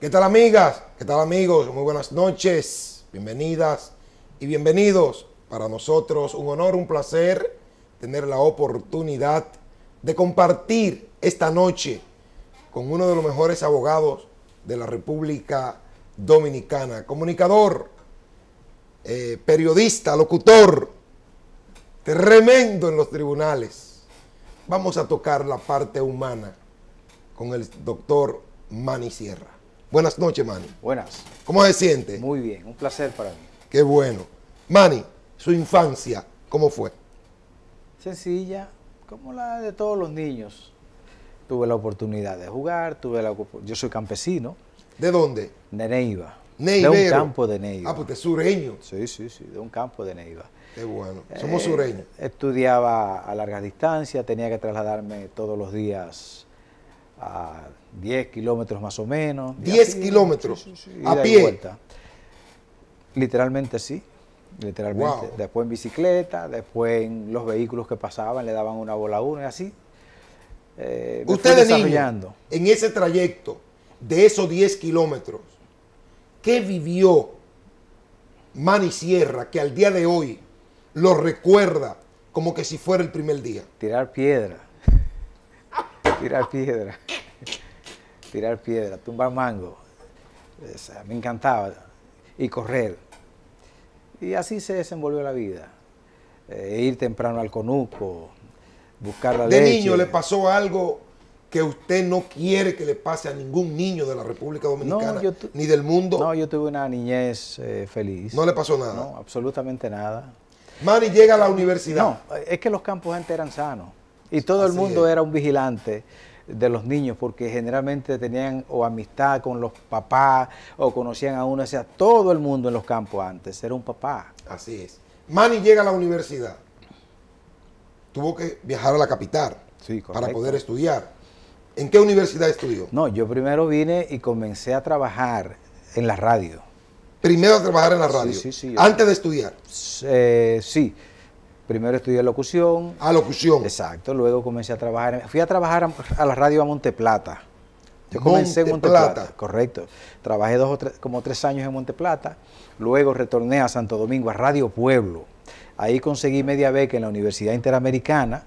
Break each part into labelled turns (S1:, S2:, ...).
S1: ¿Qué tal amigas? ¿Qué tal amigos? Muy buenas noches. Bienvenidas y bienvenidos. Para nosotros un honor, un placer tener la oportunidad de compartir esta noche con uno de los mejores abogados de la República Dominicana, comunicador, eh, periodista, locutor, tremendo en los tribunales. Vamos a tocar la parte humana con el doctor Mani Sierra. Buenas noches, Manny. Buenas. ¿Cómo se siente? Muy bien, un placer para mí. Qué bueno. Manny, su infancia, ¿cómo fue? Sencilla, como la
S2: de todos los niños.
S1: Tuve la oportunidad
S2: de jugar, tuve la yo soy campesino. ¿De dónde? De Neiva. De un campo de Neiva. Ah, pues de sureño. Sí, sí, sí, de un campo de Neiva. Qué bueno, eh, somos sureños. estudiaba a larga distancia, tenía que trasladarme todos los días a 10 kilómetros más o menos. 10 kilómetros a pie. Literalmente sí, literalmente. Después en bicicleta, después en los vehículos que pasaban le daban una bola a uno y así. Eh, Ustedes niño,
S1: en ese trayecto de esos 10 kilómetros, ¿qué vivió y Sierra que al día de hoy lo recuerda como que si fuera el primer día?
S2: Tirar piedra Tirar piedra. Tirar piedra, tumbar mango. me encantaba. Y correr. Y así se desenvolvió la vida. Eh, ir temprano
S1: al conuco, buscar la ¿De niño le pasó algo que usted no quiere que le pase a ningún niño de la República Dominicana ni del mundo? No, yo tuve una
S2: niñez eh, feliz. ¿No le pasó nada? No, absolutamente nada. ¿Mari llega a la universidad. No, es que los campos antes eran sanos. Y todo el mundo era un vigilante de los niños porque generalmente tenían o amistad con los papás o conocían a uno, o sea, todo
S1: el mundo en los campos antes era un papá. Así es. Manny llega a la universidad. Tuvo que viajar a la capital para poder estudiar. ¿En qué
S2: universidad estudió? No, yo primero vine y comencé a trabajar en la radio. Primero a trabajar en la radio. Sí, sí, Antes de estudiar. Eh, sí, Primero estudié locución. Ah, locución. Exacto, luego comencé a trabajar. Fui a trabajar a, la radio a Monteplata. Yo comencé en Monteplata, Plata. correcto. Trabajé dos o tres, como tres años en Monteplata, luego retorné a Santo Domingo, a Radio Pueblo. Ahí conseguí media beca en la Universidad Interamericana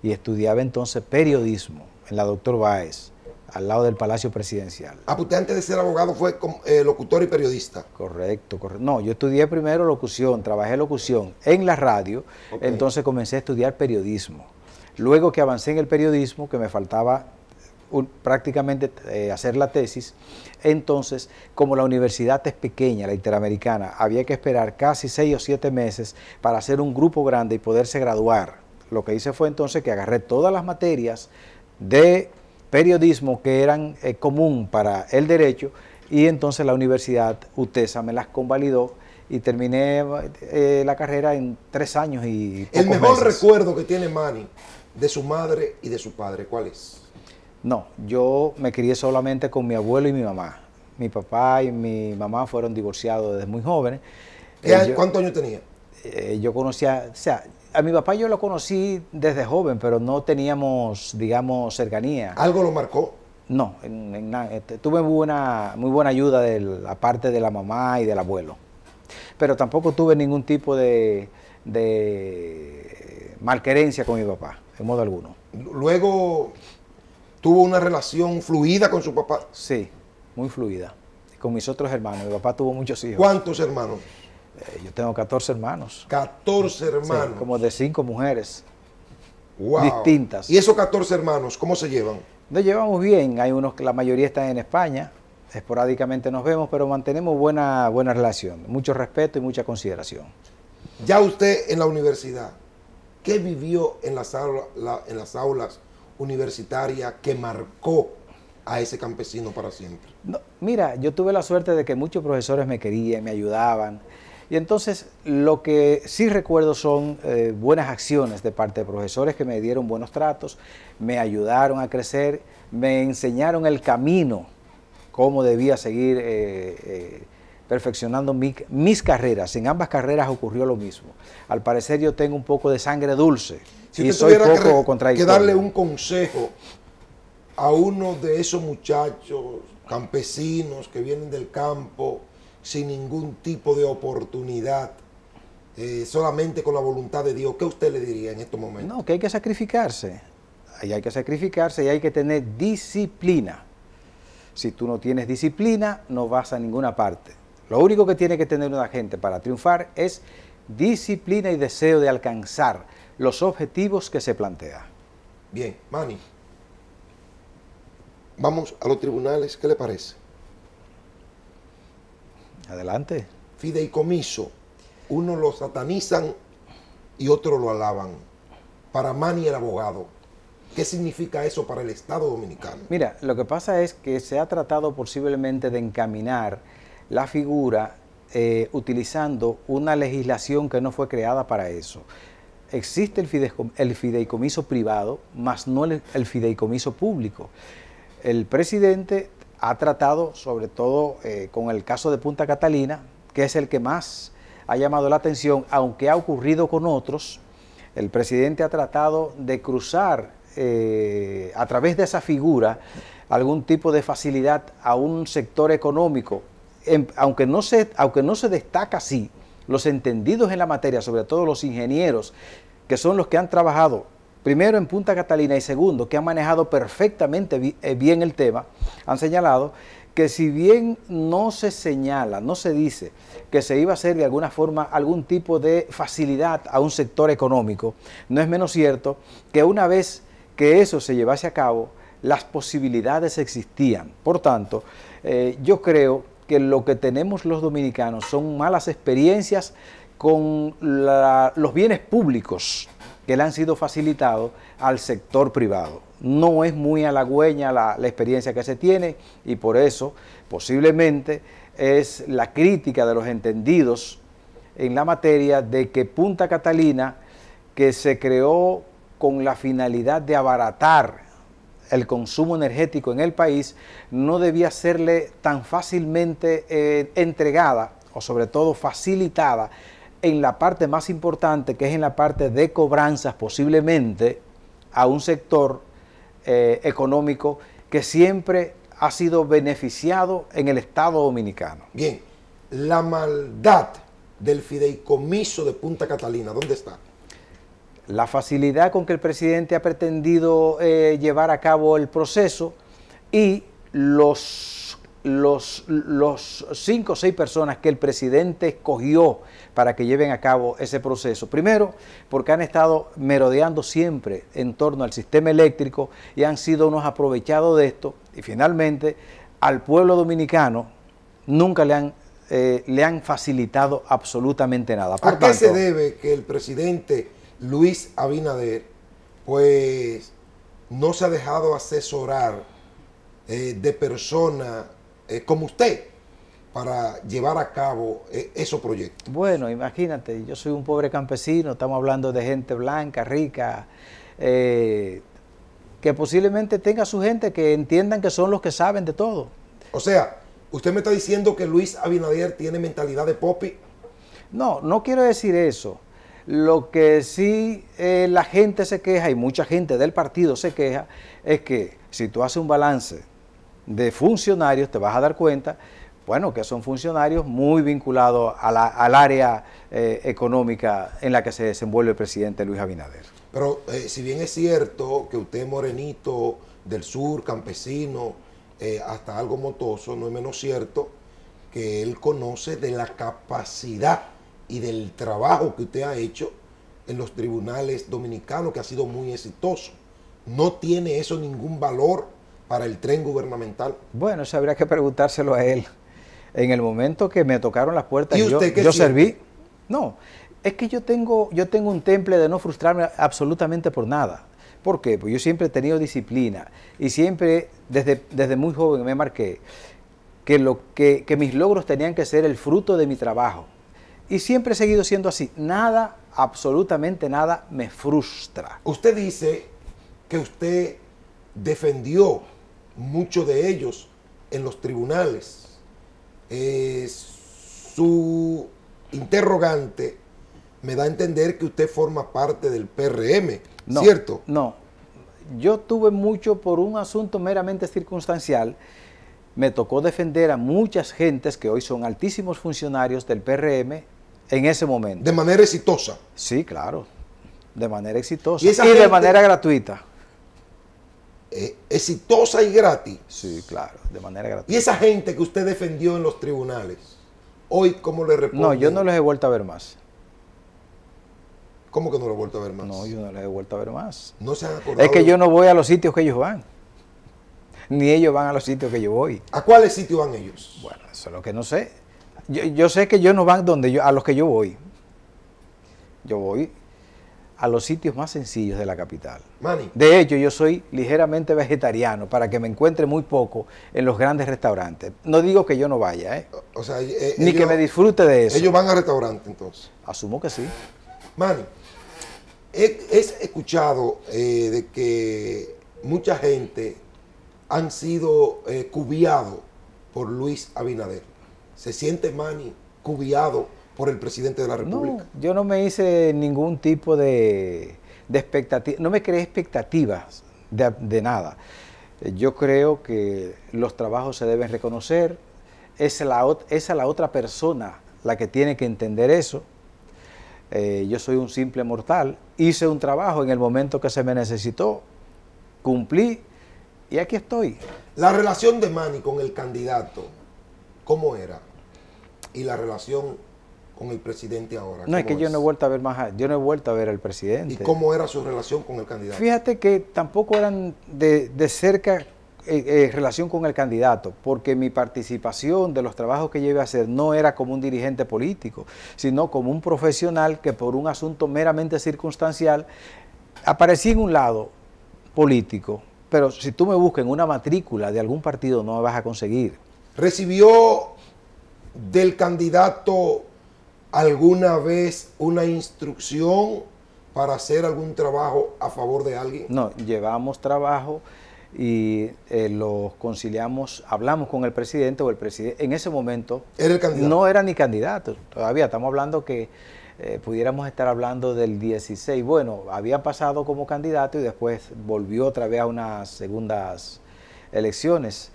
S2: y estudiaba entonces periodismo en la Doctor Báez al lado del Palacio Presidencial. Ah, usted antes de ser abogado fue eh, locutor y periodista. Correcto, correcto. No, yo estudié primero locución, trabajé locución en la radio, entonces comencé a estudiar periodismo. Luego que avancé en el periodismo, que me faltaba prácticamente eh, hacer la tesis, entonces como la universidad es pequeña, la interamericana, había que esperar casi seis o siete meses para hacer un grupo grande y poderse graduar. Lo que hice fue entonces que agarré todas las materias de periodismo que eran eh, común para el derecho y entonces la Universidad UTESA me las convalidó y terminé eh, la carrera en tres años y... El
S1: mejor recuerdo que tiene Manny de su madre y de su padre, ¿cuál es?
S2: No, yo me crié solamente con mi abuelo y mi mamá. Mi papá y mi mamá fueron divorciados desde muy jóvenes. Eh, ¿Cuántos años tenía? yo conocía, o sea, a mi papá yo lo conocí desde joven, pero no teníamos, digamos, cercanía. ¿Algo lo marcó? No, en, eh, tuve buena, muy buena ayuda de la parte de la mamá y del abuelo. Pero tampoco tuve ningún tipo de, malquerencia con mi papá, en modo alguno.
S1: Luego tuvo una
S2: relación fluida con su papá. Sí, muy fluida. Con mis otros hermanos. Mi papá tuvo muchos hijos. ¿Cuántos hermanos? Eh, yo tengo 14 hermanos. 14 hermanos. como de 5 mujeres. Wow. Distintas. ¿Y esos 14 hermanos cómo se llevan? Nos llevamos bien. Hay unos que la mayoría están en España. Esporádicamente nos vemos, pero mantenemos buena, buena
S1: relación. Mucho respeto y mucha consideración. Ya usted en la universidad, ¿qué vivió en las, en las aulas universitarias que marcó a ese campesino para siempre?
S2: No, mira, yo tuve la suerte de que muchos profesores me querían, me ayudaban. Y entonces lo que sí recuerdo son eh, buenas acciones de parte de profesores que me dieron buenos tratos, me ayudaron a crecer, me enseñaron el camino, cómo debía seguir eh, eh, perfeccionando mis carreras. En ambas carreras ocurrió lo mismo. Al parecer yo tengo un poco de sangre dulce si y soy poco contradictorio. que darle
S1: un consejo a uno de esos muchachos campesinos que vienen del campo, sin ningún tipo de oportunidad, eh, solamente con la voluntad de Dios, ¿qué usted le diría en estos momentos? No, que hay que sacrificarse. hay que sacrificarse y hay que tener
S2: disciplina. Si tú no tienes disciplina, no vas a ninguna parte. Lo único que tiene que tener una gente para triunfar es disciplina y deseo de alcanzar los objetivos que se plantea.
S1: Bien, Manny, vamos a los tribunales, ¿qué le parece? Adelante. Fideicomiso. Uno lo satanizan y otro lo alaban. Para Manny, el abogado. ¿Qué significa eso para el Estado dominicano?
S2: Mira, lo que pasa es que se ha tratado posiblemente de encaminar la figura eh, utilizando una legislación que no fue creada para eso. Existe el, fideicomiso, privado, más no el fideicomiso público. El presidente ha tratado, sobre todo eh, con el caso de Punta Catalina, que es el que más ha llamado la atención, aunque ha ocurrido con otros, el presidente ha tratado de cruzar eh, a través de esa figura algún tipo de facilidad a un sector económico, aunque, no se, aunque no se destaca así, los entendidos en la materia, sobre todo los ingenieros, que son los que han trabajado primero en Punta Catalina y segundo, que han manejado perfectamente eh, bien el tema, han señalado que si bien no se señala, no se dice que se iba a hacer de alguna forma algún tipo de facilidad a un sector económico, no es menos cierto que una vez que eso se llevase a cabo, las posibilidades existían. Por tanto, eh, yo creo que lo que tenemos los dominicanos son malas experiencias con los bienes públicos que le han sido facilitados al sector privado. No es muy halagüeña la, experiencia que se tiene y por eso posiblemente es la crítica de los entendidos en la materia de que Punta Catalina, que se creó con la finalidad de abaratar el consumo energético en el país, no debía serle tan fácilmente eh, entregada o sobre todo facilitada en la parte más importante, que es en la parte de cobranzas, posiblemente a un sector eh, económico que siempre ha sido beneficiado en el Estado dominicano.
S1: Bien, la maldad del fideicomiso de Punta Catalina, ¿dónde está?
S2: La facilidad con que el presidente ha pretendido eh, llevar a cabo el proceso y los los, cinco o seis personas que el presidente escogió para que lleven a cabo ese proceso. Primero, porque han estado merodeando siempre en torno al sistema eléctrico y han sido unos aprovechados de esto. Y finalmente, al pueblo dominicano nunca le han, eh, le han facilitado absolutamente nada. Por ¿A qué se
S1: debe que el presidente Luis Abinader pues no se ha dejado asesorar eh, de personas eh, como usted para llevar a cabo eh, esos proyectos?
S2: Bueno, imagínate, yo soy un pobre campesino, estamos hablando de gente blanca, rica, eh, que posiblemente tenga su gente que entiendan que son los que saben de todo. O sea, usted me está diciendo que Luis Abinader tiene mentalidad de popi. No, no quiero decir eso. Lo que sí la gente se queja, y mucha gente del partido se queja, es que si tú haces un balance de funcionarios, te vas a dar cuenta, bueno, que son funcionarios muy vinculados al área eh, económica en la que se desenvuelve el presidente Luis Abinader.
S1: Pero eh, si bien es cierto que usted morenito del sur, campesino, eh, hasta algo motoso, no es menos cierto que él conoce de la capacidad y del trabajo que usted ha hecho en los tribunales dominicanos, que ha sido muy exitoso. No tiene eso ningún valor para el tren gubernamental? Bueno, eso habría que preguntárselo a él. En el momento que me tocaron las
S2: puertas, ¿Y yo, yo serví. No, es que yo tengo, yo tengo un temple de no frustrarme absolutamente por nada. ¿Por qué? Pues yo siempre he tenido disciplina y siempre, desde, desde muy joven, me marqué que, lo, que, que mis logros tenían que ser el fruto de mi trabajo. Y siempre he seguido siendo así. Nada, absolutamente nada, me
S1: frustra. Usted dice que usted defendió muchos de ellos en los tribunales. su interrogante me da a entender que usted forma parte del PRM, ¿cierto? No, yo tuve mucho por un asunto meramente
S2: circunstancial. Me tocó defender a muchas gentes que hoy son altísimos funcionarios del PRM en ese momento. ¿De manera exitosa? Sí, claro, de manera
S1: exitosa y, de manera gratuita. Eh, exitosa y gratis. Sí, claro, de manera gratuita. Y esa gente que usted defendió en los tribunales, hoy, ¿cómo le responde? No, yo no les he vuelto a ver más. ¿Cómo que no los he vuelto a ver más? No,
S2: yo no les he vuelto a ver más.
S1: No se han acordado. Es que yo
S2: no voy a los sitios que ellos van. Ni ellos van a los sitios que yo voy. ¿A cuáles sitios van ellos? Bueno, eso es lo que no sé. Yo, yo sé que ellos no van donde yo, a los que yo voy. Yo voy a los sitios más sencillos de la capital. Mani. De hecho, yo soy ligeramente vegetariano para que me encuentre muy poco en los grandes restaurantes. No digo que yo no vaya, ¿eh?
S1: eh, eh ni que me
S2: disfrute de eso.
S1: Ellos van a restaurante entonces. Asumo que sí. Mani, he, escuchado eh, de que mucha gente han sido cubiados por Luis Abinader. ¿Se siente Mani cubiado por el presidente de la República?
S2: No, yo no me hice ningún tipo de, expectativa, no me creé expectativas de, nada. Yo creo que los trabajos se deben reconocer, es la, es la otra persona la que tiene que entender eso. Eh, yo soy un simple mortal, hice un trabajo en el momento que se me necesitó, cumplí y aquí estoy.
S1: La relación de Manny con el candidato, ¿cómo era? Y la relación con el presidente ahora. No, es que yo no he vuelto
S2: a ver más, a, yo no he vuelto a ver al presidente. ¿Y cómo
S1: era su relación con el candidato?
S2: Fíjate que tampoco eran de, cerca eh, eh, relación con el candidato, porque mi participación de los trabajos que llevé a hacer no era como un dirigente político, sino como un profesional que por un asunto meramente circunstancial aparecía en un lado político, pero si tú me buscas en una matrícula
S1: de algún partido no me vas a conseguir. Recibió del candidato alguna vez una instrucción para hacer algún trabajo a favor de alguien?
S2: No, llevamos trabajo y eh, los conciliamos, hablamos con el presidente o el presidente, en ese momento ¿Era el candidato? no era ni candidato, todavía estamos hablando que eh, pudiéramos estar hablando del 16, bueno, había pasado como candidato y después volvió otra vez a unas segundas elecciones,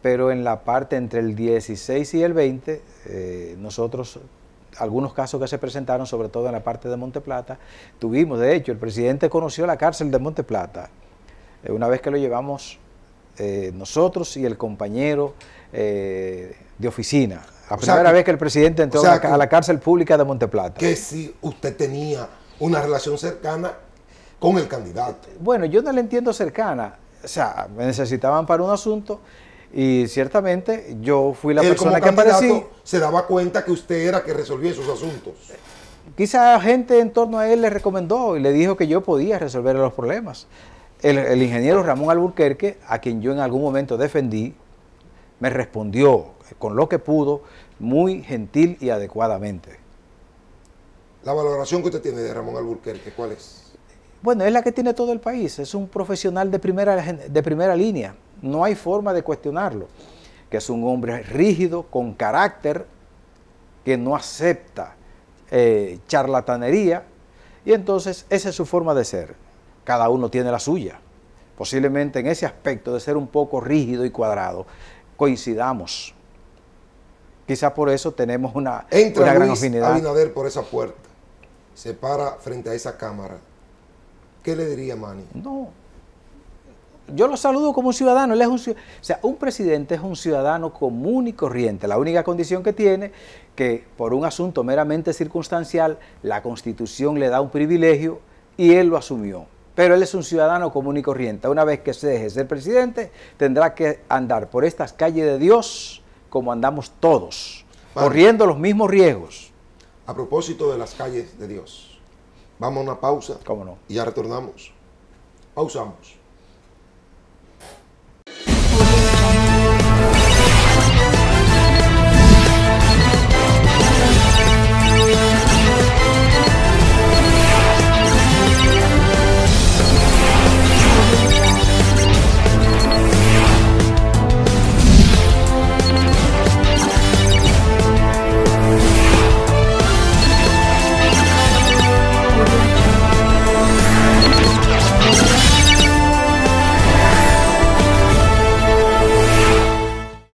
S2: pero en la parte entre el 16 y el 20 eh, nosotros algunos casos que se presentaron, sobre todo en la parte de Monteplata, tuvimos, de hecho, el presidente conoció la cárcel de Monteplata. Eh, una vez que lo llevamos eh, nosotros y el compañero eh, de oficina, la primera vez que el presidente entró a, la, cárcel pública de Monteplata. Que
S1: si usted tenía una relación cercana
S2: con el candidato. Bueno, yo no la entiendo cercana. O sea, me necesitaban para un asunto y ciertamente yo fui la persona que
S1: se daba cuenta que usted era que resolvía esos asuntos.
S2: Quizá gente en torno a él le recomendó y le dijo que yo podía resolver los problemas. El, el ingeniero Ramón Alburquerque, a quien yo en algún momento defendí, me respondió con lo que pudo, muy gentil y
S1: adecuadamente. La valoración que usted tiene de Ramón Alburquerque, ¿cuál es?
S2: Bueno, es la que tiene todo el país, es un profesional de primera, de primera línea, no hay forma de cuestionarlo, que es un hombre rígido, con carácter, que no acepta eh, charlatanería, y entonces esa es su forma de ser, cada uno tiene la suya. Posiblemente en ese aspecto de ser un poco rígido y cuadrado coincidamos. Quizás por eso tenemos una, Entra afinidad. gran
S1: Luis por esa puerta, se para frente a esa cámara ¿Qué le diría Manny? No. Yo lo saludo como un ciudadano, es un O
S2: sea, un presidente es un ciudadano común y corriente. La única condición que tiene que por un asunto meramente circunstancial, la Constitución le da un privilegio y él lo asumió. Pero él es un ciudadano común y corriente. Una vez que se deje ser presidente, tendrá que andar por estas calles de Dios como andamos todos, corriendo los mismos
S1: riesgos. A propósito de las calles de Dios, Vamos a una pausa. ¿Cómo no? Y ya retornamos. Pausamos.